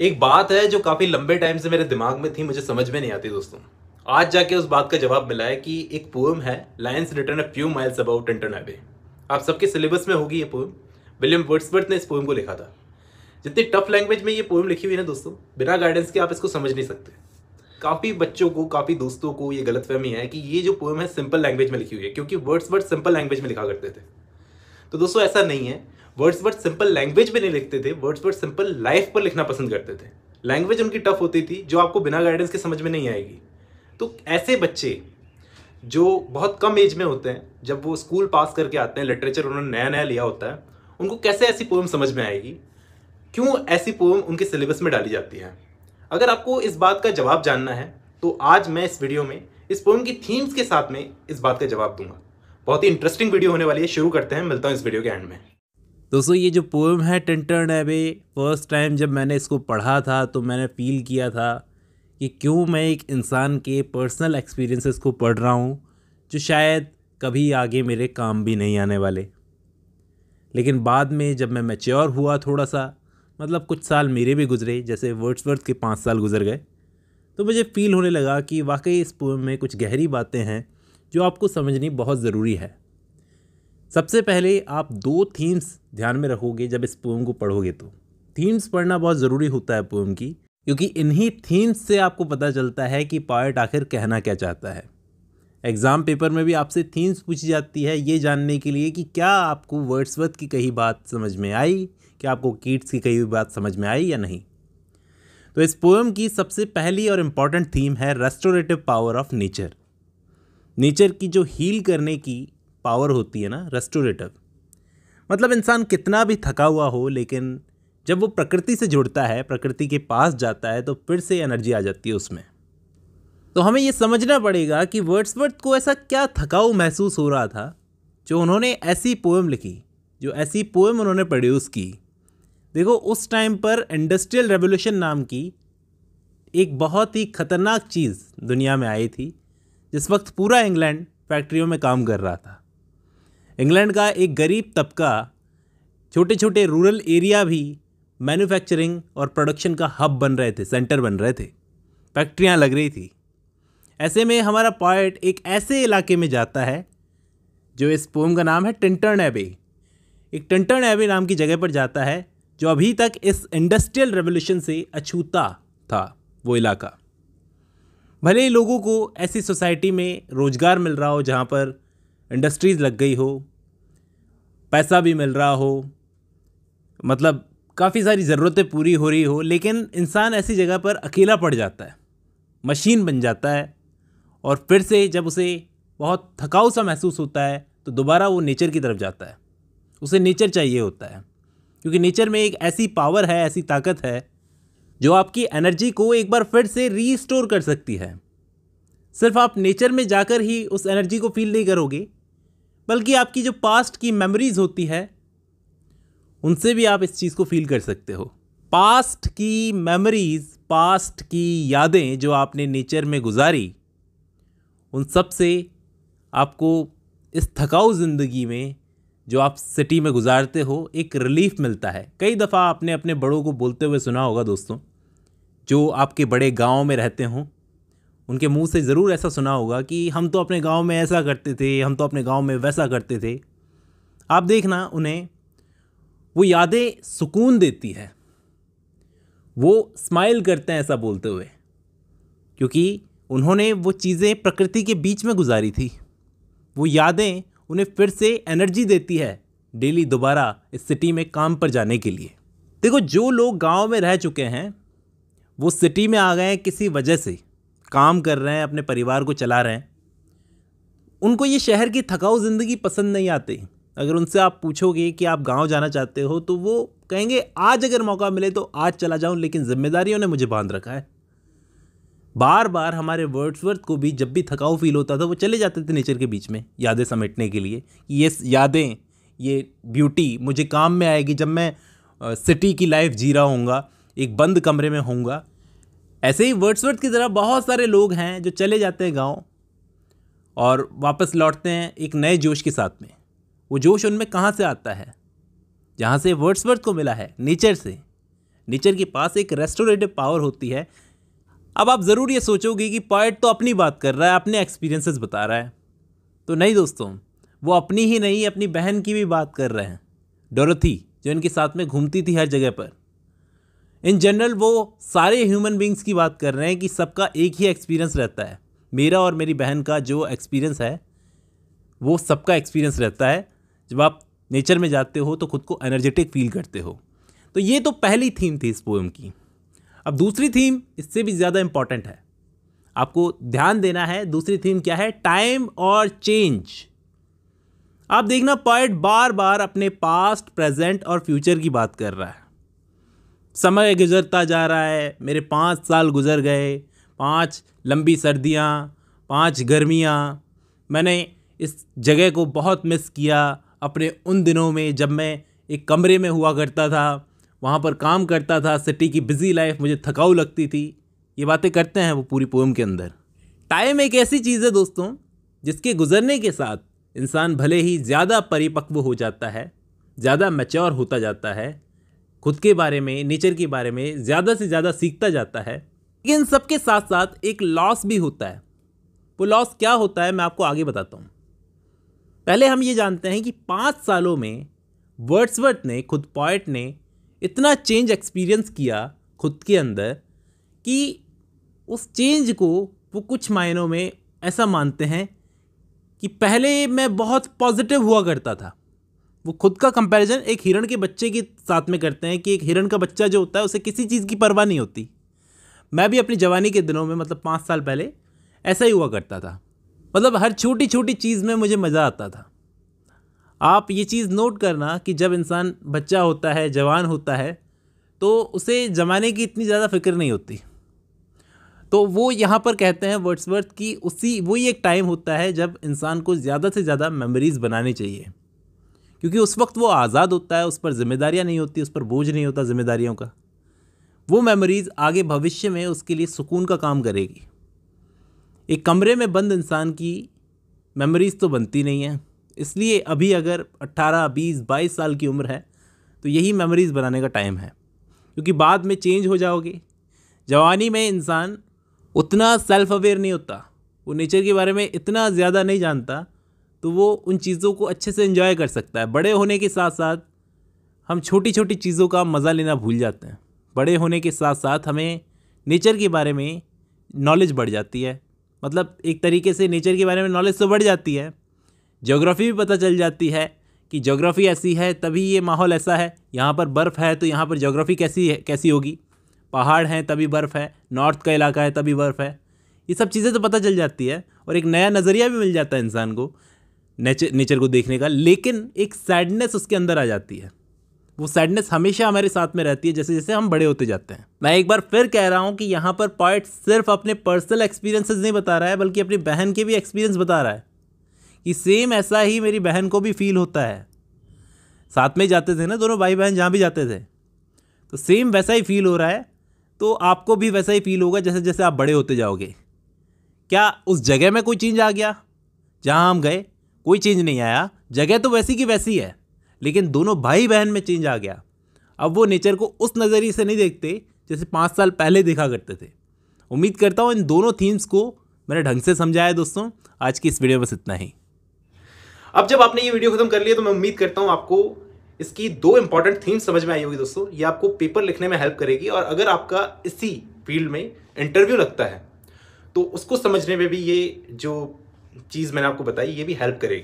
एक बात है जो काफ़ी लंबे टाइम से मेरे दिमाग में थी मुझे समझ में नहीं आती दोस्तों आज जाके उस बात का जवाब मिला है कि एक पोएम है lines written a few miles above Tintern Abbey आप सबके सिलेबस में होगी ये पोएम विलियम वर्ड्सवर्थ ने इस पोएम को लिखा था जितनी टफ लैंग्वेज में ये पोएम लिखी हुई है ना दोस्तों बिना गाइडेंस के आप इसको समझ नहीं सकते काफ़ी बच्चों को काफ़ी दोस्तों को ये गलतफहमी है कि ये जो पोएम है सिंपल लैंग्वेज में लिखी हुई है क्योंकि वर्ड्स वर्ड सिंपल लैंग्वेज में लिखा करते थे तो दोस्तों ऐसा नहीं है वर्ड्स वर्ड सिंपल लैंग्वेज पर नहीं लिखते थे वर्ड्स वर्ड सिंपल लाइफ पर लिखना पसंद करते थे लैंग्वेज उनकी टफ होती थी जो आपको बिना गाइडेंस के समझ में नहीं आएगी तो ऐसे बच्चे जो बहुत कम एज में होते हैं जब वो स्कूल पास करके आते हैं लिटरेचर उन्होंने नया नया लिया होता है उनको कैसे ऐसी पोएम समझ में आएगी क्यों ऐसी पोएम उनके सिलेबस में डाली जाती है अगर आपको इस बात का जवाब जानना है तो आज मैं इस वीडियो में इस पोएम की थीम्स के साथ में इस बात का जवाब दूंगा बहुत ही इंटरेस्टिंग वीडियो होने वाली है शुरू करते हैं मिलता हूँ इस वीडियो के एंड में दोस्तों ये जो पोएम है टिंटर्न एबे फर्स्ट टाइम जब मैंने इसको पढ़ा था तो मैंने फील किया था कि क्यों मैं एक इंसान के पर्सनल एक्सपीरियंसेस को पढ़ रहा हूँ जो शायद कभी आगे मेरे काम भी नहीं आने वाले लेकिन बाद में जब मैं मैच्योर हुआ थोड़ा सा मतलब कुछ साल मेरे भी गुजरे जैसे वर्ड्स वर्थ के पाँच साल गुजर गए तो मुझे फील होने लगा कि वाकई इस पोएम में कुछ गहरी बातें हैं जो आपको समझनी बहुत ज़रूरी है सबसे पहले आप दो थीम्स ध्यान में रखोगे जब इस पोएम को पढ़ोगे तो थीम्स पढ़ना बहुत ज़रूरी होता है पोएम की क्योंकि इन्हीं थीम्स से आपको पता चलता है कि पॉइट आखिर कहना क्या चाहता है एग्ज़ाम पेपर में भी आपसे थीम्स पूछी जाती है ये जानने के लिए कि क्या आपको वर्ड्सवर्थ की कही बात समझ में आई क्या आपको कीट्स की कही बात समझ में आई या नहीं तो इस पोएम की सबसे पहली और इम्पॉर्टेंट थीम है restorative power of nature nature की जो हील करने की पावर होती है ना रेस्टोरेटिव मतलब इंसान कितना भी थका हुआ हो लेकिन जब वो प्रकृति से जुड़ता है प्रकृति के पास जाता है तो फिर से एनर्जी आ जाती है उसमें तो हमें ये समझना पड़ेगा कि वर्ड्सवर्थ को ऐसा क्या थकाऊ महसूस हो रहा था जो उन्होंने ऐसी पोएम लिखी जो ऐसी पोएम उन्होंने प्रोड्यूस की देखो उस टाइम पर इंडस्ट्रियल रेवोल्यूशन नाम की एक बहुत ही ख़तरनाक चीज़ दुनिया में आई थी जिस वक्त पूरा इंग्लैंड फैक्ट्रियों में काम कर रहा था इंग्लैंड का एक गरीब तबका छोटे छोटे रूरल एरिया भी मैन्युफैक्चरिंग और प्रोडक्शन का हब बन रहे थे सेंटर बन रहे थे फैक्ट्रियाँ लग रही थी ऐसे में हमारा पॉइंट एक ऐसे इलाके में जाता है जो इस पोम का नाम है टिंटर्न एबे एक टिंटर्न एबे नाम की जगह पर जाता है जो अभी तक इस इंडस्ट्रियल रेवोल्यूशन से अछूता था वो इलाका भले ही लोगों को ऐसी सोसाइटी में रोज़गार मिल रहा हो जहाँ पर इंडस्ट्रीज़ लग गई हो पैसा भी मिल रहा हो मतलब काफ़ी सारी ज़रूरतें पूरी हो रही हो लेकिन इंसान ऐसी जगह पर अकेला पड़ जाता है मशीन बन जाता है और फिर से जब उसे बहुत थकाऊ सा महसूस होता है तो दोबारा वो नेचर की तरफ जाता है उसे नेचर चाहिए होता है क्योंकि नेचर में एक ऐसी पावर है ऐसी ताकत है जो आपकी एनर्जी को एक बार फिर से रीस्टोर कर सकती है सिर्फ आप नेचर में जाकर ही उस एनर्जी को फील नहीं करोगे बल्कि आपकी जो पास्ट की मेमोरीज होती है उनसे भी आप इस चीज़ को फील कर सकते हो पास्ट की मेमोरीज पास्ट की यादें जो आपने नेचर में गुजारी उन सब से आपको इस थकाऊ ज़िंदगी में जो आप सिटी में गुजारते हो एक रिलीफ मिलता है कई दफ़ा आपने अपने बड़ों को बोलते हुए सुना होगा दोस्तों जो आपके बड़े गाँव में रहते हों उनके मुंह से ज़रूर ऐसा सुना होगा कि हम तो अपने गांव में ऐसा करते थे हम तो अपने गांव में वैसा करते थे आप देखना उन्हें वो यादें सुकून देती है वो स्माइल करते हैं ऐसा बोलते हुए क्योंकि उन्होंने वो चीज़ें प्रकृति के बीच में गुजारी थी वो यादें उन्हें फिर से एनर्जी देती है डेली दोबारा इस सिटी में काम पर जाने के लिए देखो जो लोग गांव में रह चुके हैं वो सिटी में आ गए किसी वजह से काम कर रहे हैं अपने परिवार को चला रहे हैं उनको ये शहर की थकाऊ ज़िंदगी पसंद नहीं आती अगर उनसे आप पूछोगे कि आप गांव जाना चाहते हो तो वो कहेंगे आज अगर मौका मिले तो आज चला जाऊं लेकिन जिम्मेदारियों ने मुझे बांध रखा है बार बार हमारे वर्ड्सवर्थ को भी जब भी थकाऊ फील होता था वो चले जाते थे नेचर के बीच में यादें समेटने के लिए ये यादें ये ब्यूटी मुझे काम में आएगी जब मैं सिटी की लाइफ जी रहा हूँगा एक बंद कमरे में होऊंगा ऐसे ही वर्ड्सवर्थ की तरह बहुत सारे लोग हैं जो चले जाते हैं गाँव और वापस लौटते हैं एक नए जोश के साथ में वो जोश उनमें कहाँ से आता है जहाँ से वर्ड्सवर्थ को मिला है नेचर से नेचर के पास एक रेस्टोरेटिव पावर होती है अब आप ज़रूर ये सोचोगे कि पॉइट तो अपनी बात कर रहा है अपने एक्सपीरियंसेस बता रहा है तो नहीं दोस्तों वो अपनी ही नहीं अपनी बहन की भी बात कर रहे हैं डोरोथी जो इनके साथ में घूमती थी हर जगह पर इन जनरल वो सारे ह्यूमन बींग्स की बात कर रहे हैं कि सबका एक ही एक्सपीरियंस रहता है मेरा और मेरी बहन का जो एक्सपीरियंस है वो सबका एक्सपीरियंस रहता है जब आप नेचर में जाते हो तो खुद को एनर्जेटिक फील करते हो तो ये तो पहली थीम थी इस पोएम की अब दूसरी थीम इससे भी ज़्यादा इम्पॉर्टेंट है आपको ध्यान देना है दूसरी थीम क्या है टाइम और चेंज आप देखना पॉइंट बार बार अपने पास्ट प्रेजेंट और फ्यूचर की बात कर रहा है समय गुज़रता जा रहा है मेरे पाँच साल गुज़र गए पाँच लंबी सर्दियाँ पाँच गर्मियाँ मैंने इस जगह को बहुत मिस किया अपने उन दिनों में जब मैं एक कमरे में हुआ करता था वहाँ पर काम करता था सिटी की बिज़ी लाइफ मुझे थकाऊ लगती थी ये बातें करते हैं वो पूरी पोम के अंदर टाइम एक ऐसी चीज़ है दोस्तों जिसके गुजरने के साथ इंसान भले ही ज़्यादा परिपक्व हो जाता है ज़्यादा मैच्योर होता जाता है खुद के बारे में नेचर के बारे में ज़्यादा से ज़्यादा सीखता जाता है लेकिन सबके साथ साथ एक लॉस भी होता है वो लॉस क्या होता है मैं आपको आगे बताता हूँ पहले हम ये जानते हैं कि पाँच सालों में वर्ड्सवर्थ ने खुद पॉइट ने इतना चेंज एक्सपीरियंस किया खुद के अंदर कि उस चेंज को वो कुछ मायनों में ऐसा मानते हैं कि पहले मैं बहुत पॉजिटिव हुआ करता था वो खुद का कंपैरिजन एक हिरण के बच्चे के साथ में करते हैं कि एक हिरण का बच्चा जो होता है उसे किसी चीज़ की परवाह नहीं होती मैं भी अपनी जवानी के दिनों में मतलब पाँच साल पहले ऐसा ही हुआ करता था मतलब हर छोटी छोटी चीज़ में मुझे मज़ा आता था आप ये चीज़ नोट करना कि जब इंसान बच्चा होता है जवान होता है तो उसे जमाने की इतनी ज़्यादा फिक्र नहीं होती तो वो यहाँ पर कहते हैं वर्ड्सवर्थ कि उसी वही एक टाइम होता है जब इंसान को ज़्यादा से ज़्यादा मेमोरीज़ बनानी चाहिए क्योंकि उस वक्त वो आज़ाद होता है उस पर जिम्मेदारियाँ नहीं होती उस पर बोझ नहीं होता जिम्मेदारियों का वो मेमोरीज़ आगे भविष्य में उसके लिए सुकून का काम करेगी एक कमरे में बंद इंसान की मेमोरीज़ तो बनती नहीं है इसलिए अभी अगर 18, 20, 22 साल की उम्र है तो यही मेमोरीज़ बनाने का टाइम है क्योंकि बाद में चेंज हो जाओगे जवानी में इंसान उतना सेल्फ अवेयर नहीं होता वो नेचर के बारे में इतना ज़्यादा नहीं जानता तो वो उन चीज़ों को अच्छे से इन्जॉय कर सकता है बड़े होने के साथ साथ हम छोटी छोटी चीज़ों का मज़ा लेना भूल जाते हैं बड़े होने के साथ साथ हमें नेचर के बारे में नॉलेज बढ़ जाती है मतलब एक तरीके से नेचर के बारे में नॉलेज तो बढ़ जाती है जोग्राफ़ी भी पता चल जाती है कि जोग्राफ़ी ऐसी है तभी ये माहौल ऐसा है यहाँ पर बर्फ़ है तो यहाँ पर जोग्राफ़ी कैसी है कैसी होगी पहाड़ हैं तभी बर्फ़ है नॉर्थ का इलाका है तभी बर्फ़ है ये सब चीज़ें तो पता चल जाती है और एक नया नज़रिया भी मिल जाता है इंसान को नेचर नेचर को देखने का लेकिन एक सैडनेस उसके अंदर आ जाती है वो सैडनेस हमेशा हमारे साथ में रहती है जैसे जैसे हम बड़े होते जाते हैं मैं एक बार फिर कह रहा हूँ कि यहाँ पर पॉइंट सिर्फ अपने पर्सनल एक्सपीरियंसेस नहीं बता रहा है बल्कि अपनी बहन के भी एक्सपीरियंस बता रहा है कि सेम ऐसा ही मेरी बहन को भी फील होता है साथ में जाते थे ना दोनों भाई बहन जहाँ भी जाते थे तो सेम वैसा ही फील हो रहा है तो आपको भी वैसा ही फील होगा जैसे जैसे आप बड़े होते जाओगे क्या उस जगह में कोई चेंज आ गया जहाँ हम गए कोई चेंज नहीं आया जगह तो वैसी की वैसी है लेकिन दोनों भाई बहन में चेंज आ गया अब वो नेचर को उस नज़रिए से नहीं देखते जैसे पाँच साल पहले देखा करते थे उम्मीद करता हूँ इन दोनों थीम्स को मैंने ढंग से समझाया दोस्तों आज की इस वीडियो में बस इतना ही अब जब आपने ये वीडियो खत्म कर लिया तो मैं उम्मीद करता हूँ आपको इसकी दो इंपॉर्टेंट थीम्स समझ में आई होगी दोस्तों ये आपको पेपर लिखने में हेल्प करेगी और अगर आपका इसी फील्ड में इंटरव्यू लगता है तो उसको समझने में भी ये जो चीज़ मैंने आपको बताई ये भी हेल्प करेगी